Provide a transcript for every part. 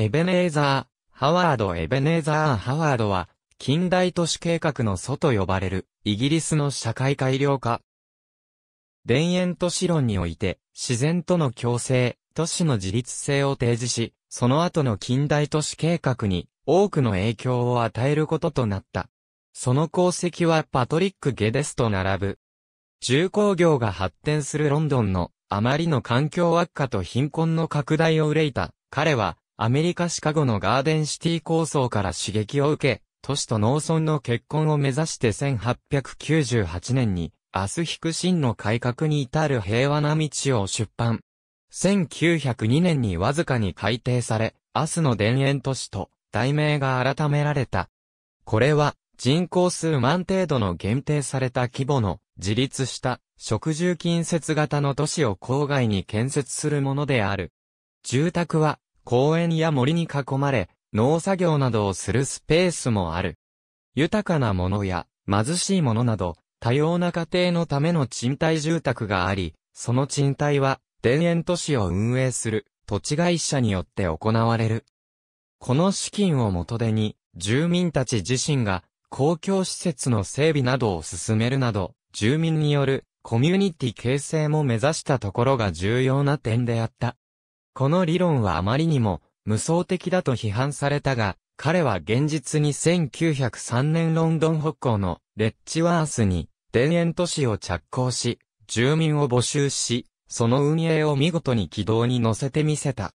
エベネーザー、ハワード・エベネーザー・ハワードは、近代都市計画の祖と呼ばれる、イギリスの社会改良家。田園都市論において、自然との共生、都市の自立性を提示し、その後の近代都市計画に、多くの影響を与えることとなった。その功績はパトリック・ゲデスと並ぶ。重工業が発展するロンドンのあまりの環境悪化と貧困の拡大を憂いた。彼はアメリカシカゴのガーデンシティ構想から刺激を受け、都市と農村の結婚を目指して1898年に、アスヒクシンの改革に至る平和な道を出版。1902年にわずかに改定され、アスの田園都市と題名が改められた。これは人口数万程度の限定された規模の自立した食住近接型の都市を郊外に建設するものである。住宅は公園や森に囲まれ、農作業などをするスペースもある。豊かなものや貧しいものなど、多様な家庭のための賃貸住宅があり、その賃貸は、田園都市を運営する土地会社によって行われる。この資金を元手に、住民たち自身が公共施設の整備などを進めるなど、住民によるコミュニティ形成も目指したところが重要な点であった。この理論はあまりにも無双的だと批判されたが、彼は現実に1903年ロンドン北港のレッチワースに田園都市を着工し、住民を募集し、その運営を見事に軌道に乗せてみせた。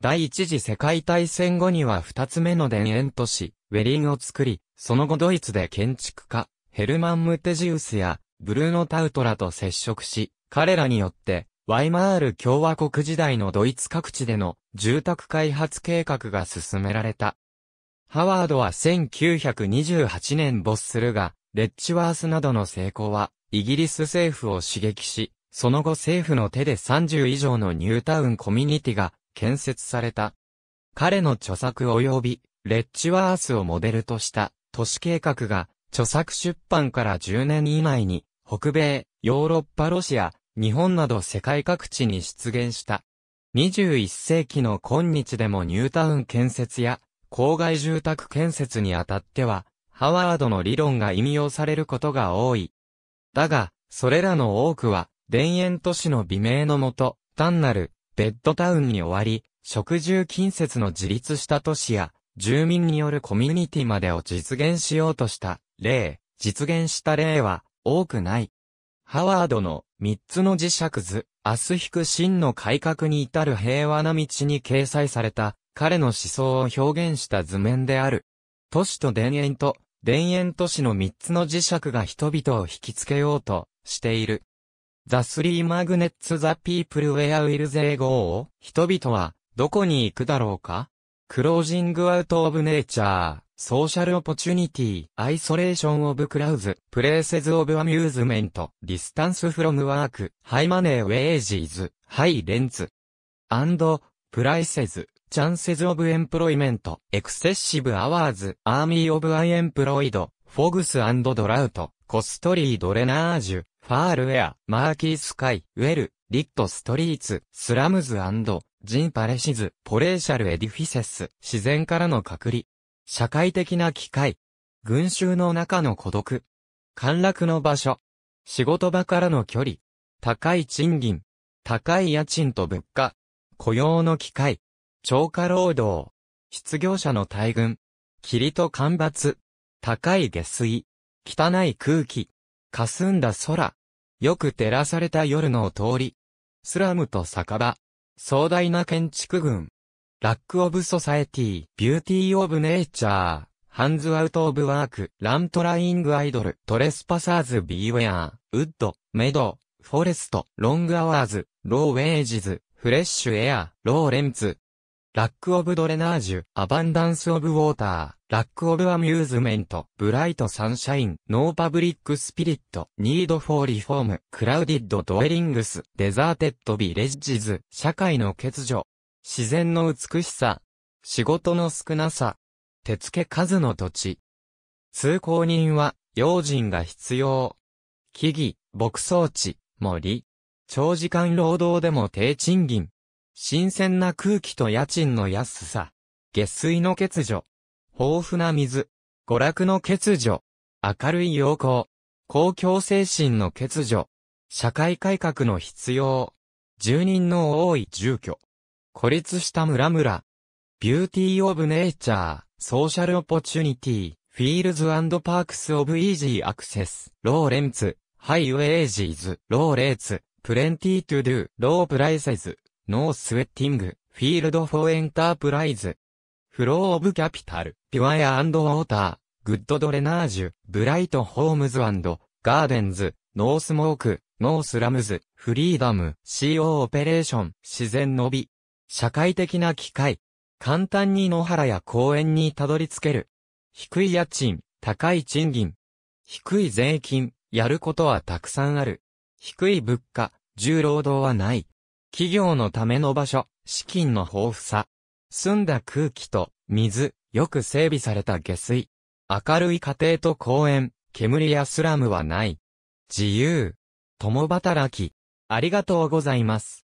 第一次世界大戦後には二つ目の田園都市、ウェリンを作り、その後ドイツで建築家、ヘルマン・ムテジウスや、ブルーノ・タウトラと接触し、彼らによって、ワイマール共和国時代のドイツ各地での住宅開発計画が進められた。ハワードは1928年没するが、レッチワースなどの成功は、イギリス政府を刺激し、その後政府の手で30以上のニュータウンコミュニティが建設された。彼の著作及び、レッチワースをモデルとした都市計画が、著作出版から10年以内に、北米、ヨーロッパロシア、日本など世界各地に出現した。21世紀の今日でもニュータウン建設や郊外住宅建設にあたっては、ハワードの理論が引用されることが多い。だが、それらの多くは、田園都市の美名のもと、単なる、ベッドタウンに終わり、食住近接の自立した都市や、住民によるコミュニティまでを実現しようとした例、実現した例は多くない。ハワードの三つの磁石図、明日引く真の改革に至る平和な道に掲載された、彼の思想を表現した図面である。都市と田園と、田園都市の三つの磁石が人々を引きつけようとしている。The three magnets the people where will they go? 人々はどこに行くだろうか ?Closing out of nature. ソーシャルオポチュニティ、アイソレーションオブクラウズ、プレイセズオブアミューズメント、ディスタンスフロムワーク、ハイマネーウェイジーズ、ハイレンズ、アンド、プライセズ、チャンセズオブエンプロイメント、エクセッシブアワーズ、アーミーオブアイエンプロイド、フォグスドラウト、コストリードレナージュ、ファールウェア、マーキースカイ、ウェル、リットストリーツ、スラムズジンパレシズ、ポレーシャルエディフィセス、自然からの隔離、社会的な機会、群衆の中の孤独、陥落の場所、仕事場からの距離、高い賃金、高い家賃と物価、雇用の機会、超過労働、失業者の大群、霧と干ばつ、高い下水、汚い空気、霞んだ空、よく照らされた夜の通り、スラムと酒場、壮大な建築群、ラック・オブ・ソサエティ、ビューティー・オブ・ネイチャー、ハンズ・アウト・オブ・ワーク、ラントライング・アイドル、トレスパサーズ・ビーウェア、ウッド、メド、フォレスト、ロング・アワーズ、ロー・ウェイジズ、フレッシュ・エア、ロー・レンツ、ラック・オブ・ドレナージュ、アバンダンス・オブ・ウォーター、ラック・オブ・アミューズメント、ブライト・サンシャイン、ノー・パブリック・スピリット、ニード・フォー・リフォーム、クラウディッド・ドエリングス、デザーテッド・ビレッジズ、社会の欠如、自然の美しさ、仕事の少なさ、手付け数の土地。通行人は、用心が必要。木々、牧草地、森。長時間労働でも低賃金。新鮮な空気と家賃の安さ。下水の欠如。豊富な水。娯楽の欠如。明るい陽光。公共精神の欠如。社会改革の必要。住人の多い住居。孤立した村々。ビューティー・オブ・ネイチャー、ソーシャル・オポチュニティ、フィールズ・パークス・オブ・イージー・アクセス、ローレンツ、ハイウェイ・ジーズ、ローレーツ、プレンティー・トゥ・ドゥ、ロー・プライセズ、ノー・スウェッティング、フィールド・フォー・エンタープライズ、フロー・オブ・キャピタル、ピュア・エア・ウォーター、グッド・ドレナージュ、ブライト・ホームズ・ガーデンズ、ノース・モーク、ノース・ラムズ、フリーダム、CO・ オペレーション、自然の美、社会的な機会。簡単に野原や公園にたどり着ける。低い家賃、高い賃金。低い税金、やることはたくさんある。低い物価、重労働はない。企業のための場所、資金の豊富さ。澄んだ空気と水、よく整備された下水。明るい家庭と公園、煙やスラムはない。自由。共働き。ありがとうございます。